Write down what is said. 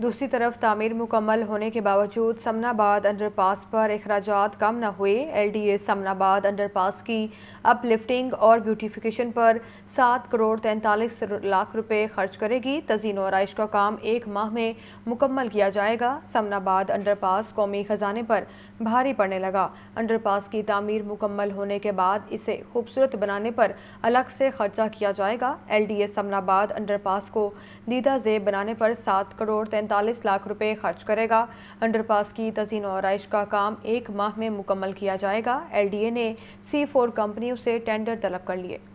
दूसरी तरफ तामीर मुकम्मल होने के बावजूद समनाबाद अंडरपास पर अखराज कम न हुए L D A Samanabad underpass की अपलिफ्टिंग और ब्यूटिफिकेशन पर सात करोड़ तैंतालीस लाख रुपए खर्च करेगी तजीन और आइश का काम एक माह में मुकम्मल किया जाएगा समनाबाद अंडरपास कौमी ख़जाने पर भारी पड़ने लगा अंडरपास की तामीर मुकम्मल होने के बाद इसे खूबसूरत बनाने पर अलग से खर्चा किया जाएगा एल डी ए समनाबाद पास को दीदा जेब बनाने पर सात करोड़ पैंतालीस लाख रुपए खर्च करेगा अंडरपास की तजीन आइश का काम एक माह में मुकम्मल किया जाएगा एल डी ए ने सी फोर कंपनियों से टेंडर तलब कर लिए